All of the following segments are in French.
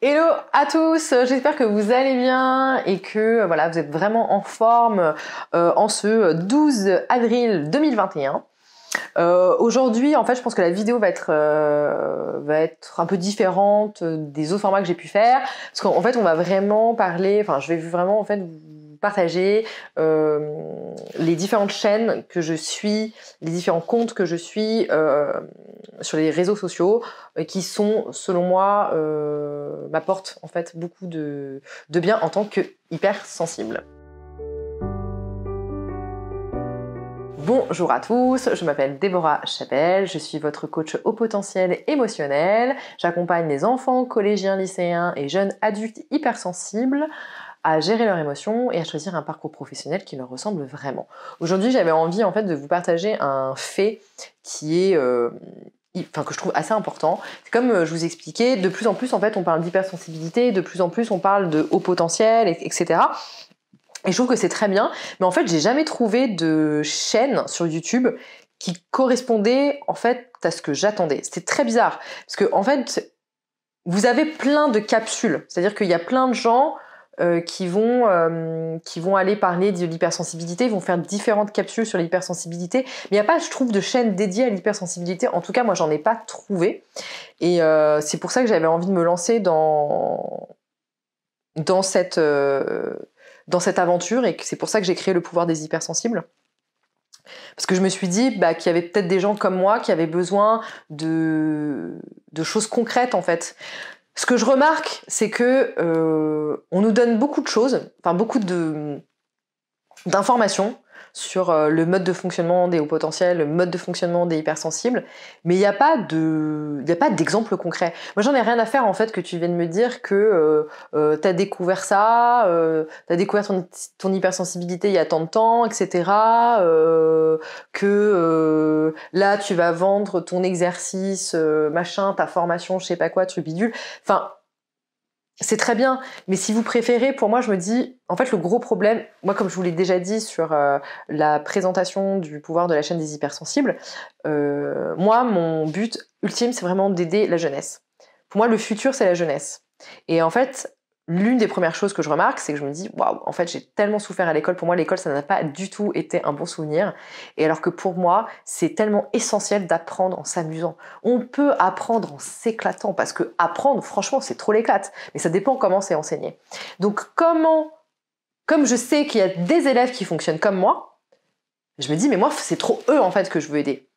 Hello à tous, j'espère que vous allez bien et que voilà, vous êtes vraiment en forme euh, en ce 12 avril 2021. Euh, Aujourd'hui, en fait, je pense que la vidéo va être, euh, va être un peu différente des autres formats que j'ai pu faire, parce qu'en fait, on va vraiment parler, enfin, je vais vraiment en fait partager euh, les différentes chaînes que je suis, les différents comptes que je suis euh, sur les réseaux sociaux, euh, qui sont, selon moi, m'apportent en fait beaucoup de, bien en tant que hypersensible. Bonjour à tous, je m'appelle Déborah Chapelle, je suis votre coach au potentiel émotionnel. J'accompagne les enfants, collégiens, lycéens et jeunes adultes hypersensibles à gérer leurs émotions et à choisir un parcours professionnel qui leur ressemble vraiment. Aujourd'hui, j'avais envie en fait de vous partager un fait qui est euh, Enfin, que je trouve assez important. comme euh, je vous expliquais, de plus en plus en fait on parle d'hypersensibilité, de plus en plus on parle de haut potentiel, etc. Et je trouve que c'est très bien, mais en fait j'ai jamais trouvé de chaîne sur YouTube qui correspondait en fait à ce que j'attendais. C'était très bizarre parce que en fait vous avez plein de capsules, c'est-à-dire qu'il y a plein de gens euh, qui, vont, euh, qui vont aller parler de l'hypersensibilité, vont faire différentes capsules sur l'hypersensibilité. Mais il n'y a pas, je trouve, de chaîne dédiée à l'hypersensibilité. En tout cas, moi, j'en ai pas trouvé. Et euh, c'est pour ça que j'avais envie de me lancer dans, dans, cette, dans cette aventure et que c'est pour ça que j'ai créé le pouvoir des hypersensibles. Parce que je me suis dit bah, qu'il y avait peut-être des gens comme moi qui avaient besoin de, de choses concrètes en fait. Ce que je remarque, c'est que euh, on nous donne beaucoup de choses, enfin beaucoup de d'informations, sur euh, le mode de fonctionnement des hauts potentiels, le mode de fonctionnement des hypersensibles, mais il n'y a pas de, d'exemple concret. Moi, j'en ai rien à faire en fait que tu viennes me dire que euh, euh, t'as découvert ça, euh, as découvert ton, ton hypersensibilité il y a tant de temps, etc. Euh, que euh, là, tu vas vendre ton exercice, machin, ta formation, je sais pas quoi, tu bidules Enfin, c'est très bien, mais si vous préférez, pour moi, je me dis, en fait, le gros problème, moi, comme je vous l'ai déjà dit sur euh, la présentation du pouvoir de la chaîne des hypersensibles, euh, moi, mon but ultime, c'est vraiment d'aider la jeunesse. Pour moi, le futur, c'est la jeunesse. Et en fait, l'une des premières choses que je remarque, c'est que je me dis, waouh, en fait, j'ai tellement souffert à l'école. Pour moi, l'école, ça n'a pas du tout été un bon souvenir. Et alors que pour moi, c'est tellement essentiel d'apprendre en s'amusant. On peut apprendre en s'éclatant, parce que apprendre, franchement, c'est trop l'éclate. Mais ça dépend comment c'est enseigné. Donc, comment, comme je sais qu'il y a des élèves qui fonctionnent comme moi, je me dis, mais moi, c'est trop eux, en fait, que je veux aider.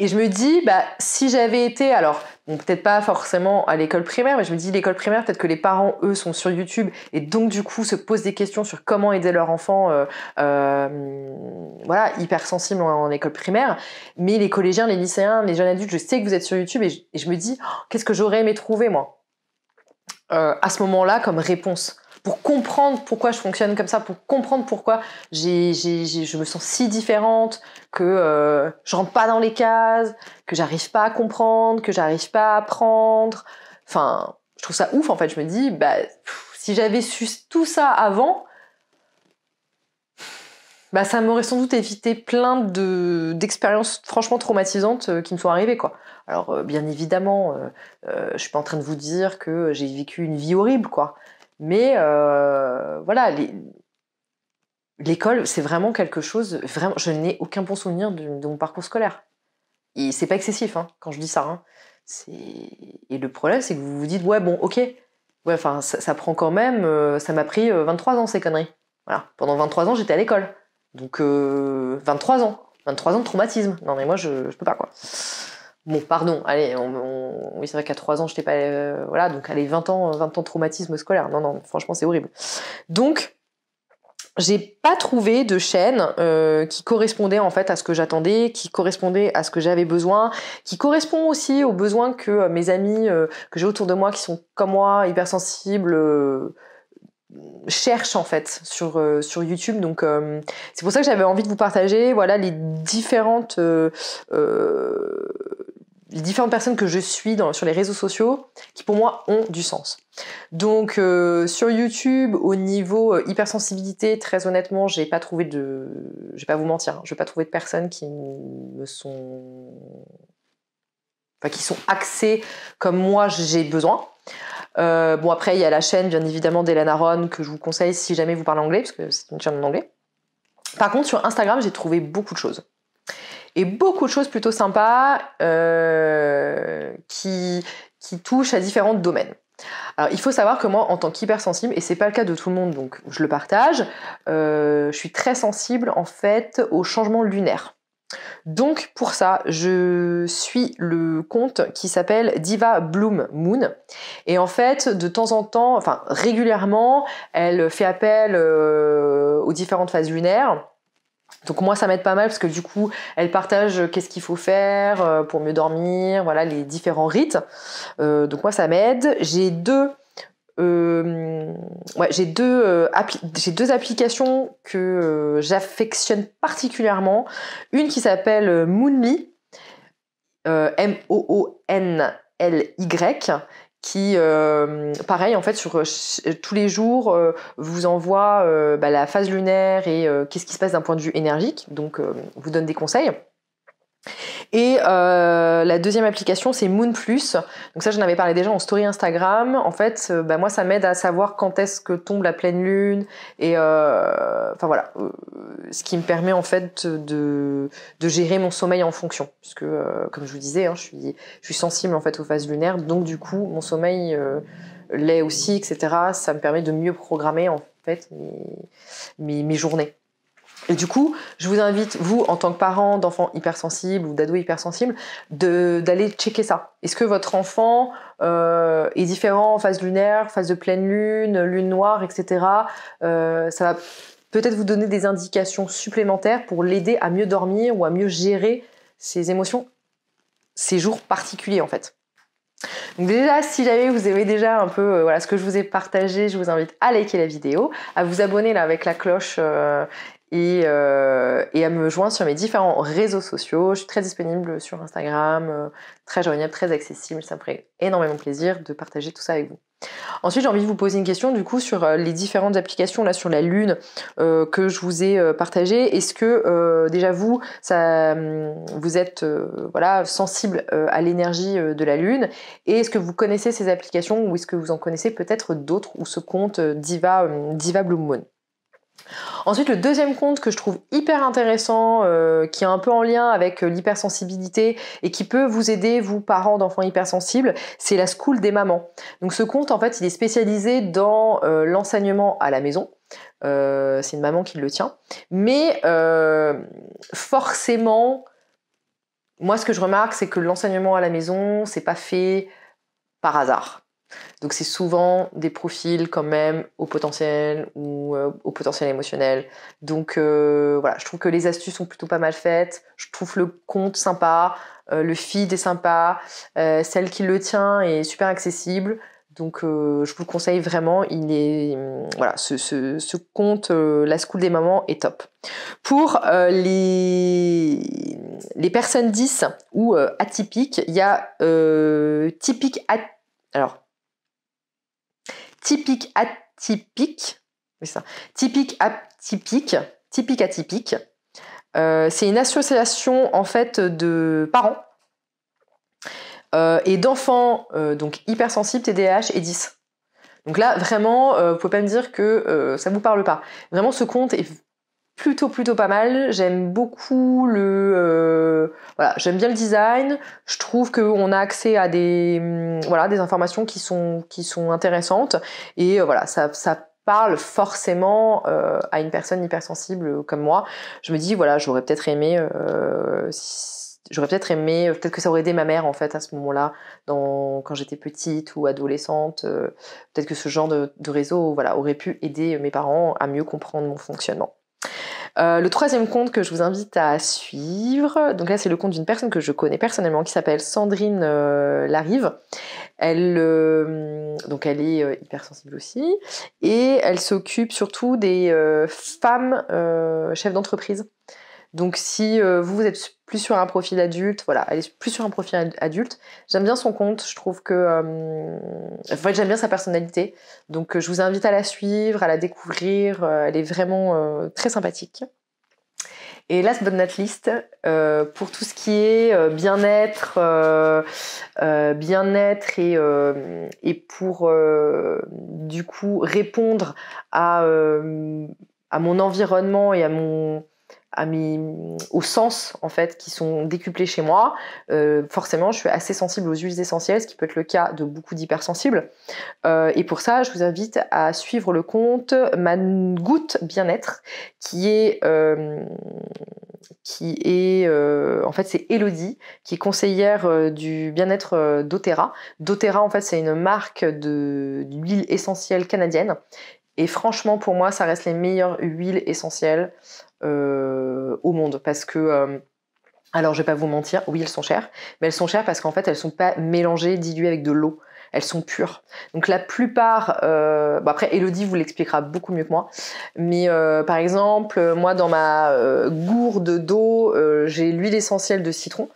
Et je me dis, bah, si j'avais été, alors, peut-être pas forcément à l'école primaire, mais je me dis, l'école primaire, peut-être que les parents, eux, sont sur YouTube et donc, du coup, se posent des questions sur comment aider leur enfant, euh, euh, voilà, hypersensible en, en, école primaire. Mais les collégiens, les lycéens, les jeunes adultes, je sais que vous êtes sur YouTube et je, me dis, oh, qu'est-ce que j'aurais aimé trouver, moi, euh, à ce moment-là, comme réponse pour comprendre pourquoi je fonctionne comme ça, pour comprendre pourquoi je me sens si différente, que je euh, je rentre pas dans les cases, que j'arrive pas à comprendre, que j'arrive pas à apprendre. Enfin, je trouve ça ouf en fait. Je me dis, bah, si j'avais su tout ça avant, bah, ça m'aurait sans doute évité plein de, d'expériences franchement traumatisantes euh, qui me sont arrivées. Alors, euh, bien évidemment, je je suis pas en train de vous dire que j'ai vécu une vie horrible, quoi. Mais euh, voilà, l'école, c'est vraiment quelque chose. Vraiment, je n'ai aucun bon souvenir de, mon parcours scolaire. Et c'est pas excessif hein, quand je dis ça. Hein. Et le problème, c'est que vous vous dites, ouais, bon, ok, ouais, enfin, ça, prend quand même. Euh, ça m'a pris 23 euh, ans ces conneries. Voilà, pendant 23 ans, j'étais à l'école. Donc, 23 ans. 23 ans de traumatisme. Non, mais moi, je, je peux pas, quoi. Bon, pardon, allez, on, c'est vrai qu'à 3 ans, je n'étais pas. Euh, voilà, donc allez, 20 ans, 20 ans de traumatisme scolaire. Non, non, franchement, c'est horrible. Donc, j'ai pas trouvé de chaîne euh, qui correspondait en fait à ce que j'attendais, qui correspondait à ce que j'avais besoin, qui correspond aussi aux besoins que euh, mes amis que j'ai autour de moi qui sont comme moi hypersensibles cherchent en fait sur sur YouTube. Donc c'est pour ça que j'avais envie de vous partager voilà les différentes les différentes personnes que je suis sur les réseaux sociaux qui pour moi ont du sens. Donc euh, sur YouTube, au niveau euh, hypersensibilité, très honnêtement, j'ai pas trouvé de, je vais pas vous mentir, hein, je n'ai pas trouvé de personnes qui me sont, enfin qui sont axées comme moi j'ai besoin. Euh, bon après il y a la chaîne bien évidemment d'Hélène Aron que je vous conseille si jamais vous parlez anglais parce que c'est une chaîne en anglais. Par contre sur Instagram j'ai trouvé beaucoup de choses et beaucoup de choses plutôt sympas euh, qui, touchent à différents domaines. Alors, il faut savoir que moi, en tant qu'hypersensible, et c'est pas le cas de tout le monde, donc je le partage, euh, je suis très sensible en fait aux changements lunaires. Donc pour ça, je suis le compte qui s'appelle Diva Bloom Moon. Et en fait, de temps en temps, enfin régulièrement, elle fait appel euh, aux différentes phases lunaires donc moi ça m'aide pas mal parce que du coup elle partage euh, qu'est-ce qu'il faut faire euh, pour mieux dormir, voilà les différents rites. Euh, donc moi ça m'aide. J'ai deux j'ai deux, deux applications que j'affectionne particulièrement. Une qui s'appelle Moonly, M-O-O-N-L-Y, qui, euh, pareil, en fait, sur euh, euh, tous les jours, vous envoie bah, la phase lunaire et qu'est-ce qui se passe d'un point de vue énergique, donc vous donne des conseils. Et euh, la deuxième application, c'est Moon Plus. Donc ça, j'en avais parlé déjà en story Instagram. En fait, euh, bah, moi, ça m'aide à savoir quand est-ce que tombe la pleine lune et euh, enfin voilà, ce qui me permet en fait de, gérer mon sommeil en fonction, puisque comme je vous disais, hein, je suis sensible en fait aux phases lunaires, donc du coup, mon sommeil l'est aussi, etc. Ça me permet de mieux programmer en fait mes journées. Et du coup, je vous invite, vous, en tant que parent d'enfants hypersensibles ou d'ados hypersensibles, d'aller checker ça. Est-ce que votre enfant euh, est différent en phase lunaire, phase de pleine lune, lune noire, etc. Euh, ça va peut-être vous donner des indications supplémentaires pour l'aider à mieux dormir ou à mieux gérer ses émotions, ses jours particuliers en fait. Donc déjà, si jamais vous aimez déjà un peu euh, voilà, ce que je vous ai partagé, je vous invite à liker la vidéo, à vous abonner là avec la cloche euh, et, euh, et, à me joindre sur mes différents réseaux sociaux. Je suis très disponible sur Instagram, très joignable, très accessible. Ça me ferait énormément plaisir de partager tout ça avec vous. Ensuite, j'ai envie de vous poser une question du coup sur euh, les différentes applications là sur la Lune euh, que je vous ai euh, partagées. Est-ce que déjà vous, hum, vous êtes voilà sensible à l'énergie de la Lune et est-ce que vous connaissez ces applications ou est-ce que vous en connaissez peut-être d'autres ou ce compte Diva, hum, Diva Blue Moon Ensuite, le deuxième compte que je trouve hyper intéressant, euh, qui est un peu en lien avec euh, l'hypersensibilité et qui peut vous aider, vous parents d'enfants hypersensibles, c'est la School des mamans. Donc ce compte, en fait, il est spécialisé dans euh, l'enseignement à la maison. c'est une maman qui le tient. Mais forcément, moi ce que je remarque, c'est que l'enseignement à la maison, c'est pas fait par hasard. Donc c'est souvent des profils quand même au potentiel ou euh, au potentiel émotionnel. Donc euh, voilà, je trouve que les astuces sont plutôt pas mal faites. Je trouve le compte sympa, euh, le feed est sympa, celle qui le tient est super accessible. Donc je vous le conseille vraiment, il est hum, voilà, ce, compte la school des mamans est top. Pour les les personnes 10 ou atypiques, il y a typique alors typique atypique, typique atypique, typique euh, atypique. c'est une association en fait de parents euh, et d'enfants euh, donc hypersensibles, TDAH et 10. Donc là, vraiment, vous pouvez pas me dire que ça vous parle pas. Vraiment, ce compte est plutôt plutôt pas mal. J'aime beaucoup le euh, voilà, j'aime bien le design. Je trouve qu'on a accès à des hum, voilà des informations qui sont qui sont intéressantes et euh, voilà ça ça parle forcément euh, à une personne hypersensible comme moi. Je me dis voilà j'aurais peut-être aimé J'aurais peut-être aimé, peut-être que ça aurait aidé ma mère en fait à ce moment-là, quand j'étais petite ou adolescente. peut-être que ce genre de, de réseau voilà, aurait pu aider mes parents à mieux comprendre mon fonctionnement. Euh, le troisième compte que je vous invite à suivre, donc là c'est le compte d'une personne que je connais personnellement qui s'appelle Sandrine euh, Larive. Elle, euh, donc elle est hypersensible aussi et elle s'occupe surtout des femmes chefs d'entreprise. Donc si euh, vous, vous êtes plus sur un profil adulte, voilà, elle est plus sur un profil adulte. J'aime bien son compte, je trouve que... Enfin, euh, en j'aime bien sa personnalité. Donc euh, je vous invite à la suivre, à la découvrir. elle est vraiment très sympathique. Et last but not least, pour tout ce qui est bien-être, bien-être et, et pour du coup répondre à mon environnement et à mon à aux sens en fait qui sont décuplés chez moi. Euh, forcément, je suis assez sensible aux huiles essentielles, ce qui peut être le cas de beaucoup d'hypersensibles. Euh, et pour ça, je vous invite à suivre le compte Ma Goutte Bien-être, qui est euh, qui est en fait c'est Elodie, qui est conseillère du bien-être d'Otera. D'Otera en fait c'est une marque de d'huile essentielle canadienne. Et franchement, pour moi, ça reste les meilleures huiles essentielles. Euh, au monde parce que euh, alors je vais pas vous mentir, oui elles sont chères, mais elles sont chères parce qu'en fait elles sont pas mélangées, diluées avec de l'eau. Elles sont pures. Donc la plupart, euh, après Elodie vous l'expliquera beaucoup mieux que moi, mais par exemple moi dans ma gourde d'eau j'ai l'huile essentielle de citron,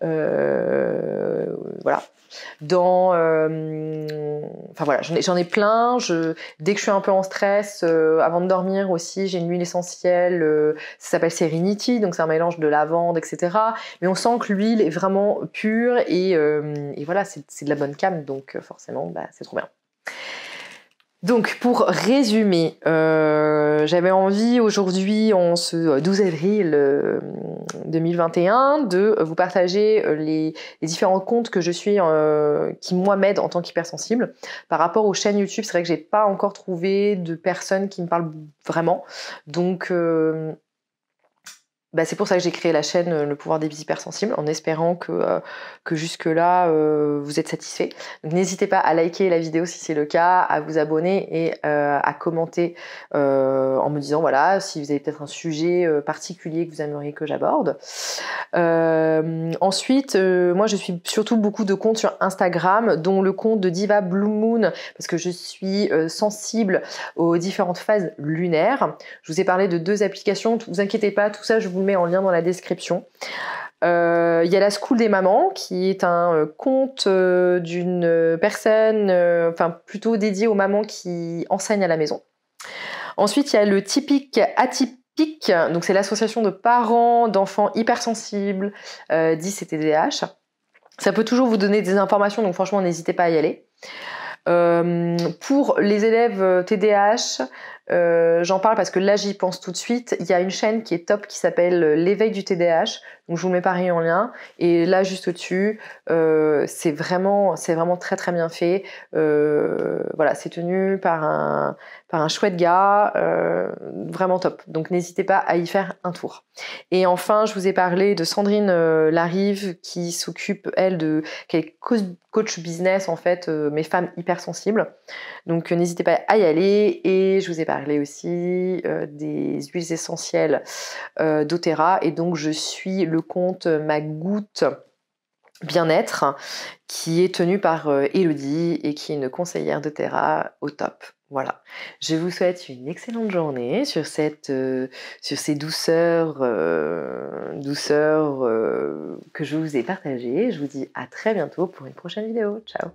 voilà dans... Euh, voilà, j'en ai, plein. Je, dès que je suis un peu en stress, euh, avant de dormir aussi, j'ai une huile essentielle, euh, ça s'appelle Serenity, donc c'est un mélange de lavande, etc. Mais on sent que l'huile est vraiment pure et, voilà, c'est, de la bonne cam, donc forcément, bah, c'est trop bien. Donc pour résumer, euh, j'avais envie aujourd'hui, en ce 12 avril 2021, euh, de vous partager euh, les, différents comptes que je suis, qui moi m'aident en tant qu'hypersensible. Par rapport aux chaînes YouTube, c'est vrai que j'ai pas encore trouvé de personnes qui me parlent vraiment. Donc bah, c'est pour ça que j'ai créé la chaîne euh, Le pouvoir des hypersensibles, en espérant que, euh, jusque-là, euh, vous êtes satisfait. N'hésitez pas à liker la vidéo si c'est le cas, à vous abonner et à commenter en me disant, voilà, si vous avez peut-être un sujet particulier que vous aimeriez que j'aborde. Euh, ensuite, euh, moi je suis surtout beaucoup de comptes sur Instagram, dont le compte de Diva Blue Moon, parce que je suis euh, sensible aux différentes phases lunaires. Je vous ai parlé de deux applications, vous inquiétez pas, tout ça je vous mets en lien dans la description. Il y a la School des mamans, qui est un compte d'une personne, enfin plutôt dédié aux mamans qui enseignent à la maison. Ensuite, il y a le typique atypique PIC, donc c'est l'association de parents d'enfants hypersensibles, 10 et TDAH. Ça peut toujours vous donner des informations, donc franchement, n'hésitez pas à y aller. Euh, pour les élèves TDAH, euh, euh, j'en parle parce que là, j'y pense tout de suite. Il y a une chaîne qui est top qui s'appelle euh, L'éveil du TDAH. Donc, je vous mets pareil en lien. Et là, juste au-dessus, euh, c'est vraiment, c'est vraiment très très bien fait. voilà, c'est tenu par un, par un chouette gars, vraiment top. Donc, n'hésitez pas à y faire un tour. Et enfin, je vous ai parlé de Sandrine Larive qui s'occupe elle de, coach business en fait, mes femmes hypersensibles. Donc, n'hésitez pas à y aller. Et je vous ai parlé aussi euh, des huiles essentielles euh, et donc je suis le compte Ma Goutte Bien-être qui est tenu par Elodie euh, et qui est une conseillère d'Otera au top. Voilà. Je vous souhaite une excellente journée sur, cette, euh, sur ces douceurs, que je vous ai partagées. Je vous dis à très bientôt pour une prochaine vidéo. Ciao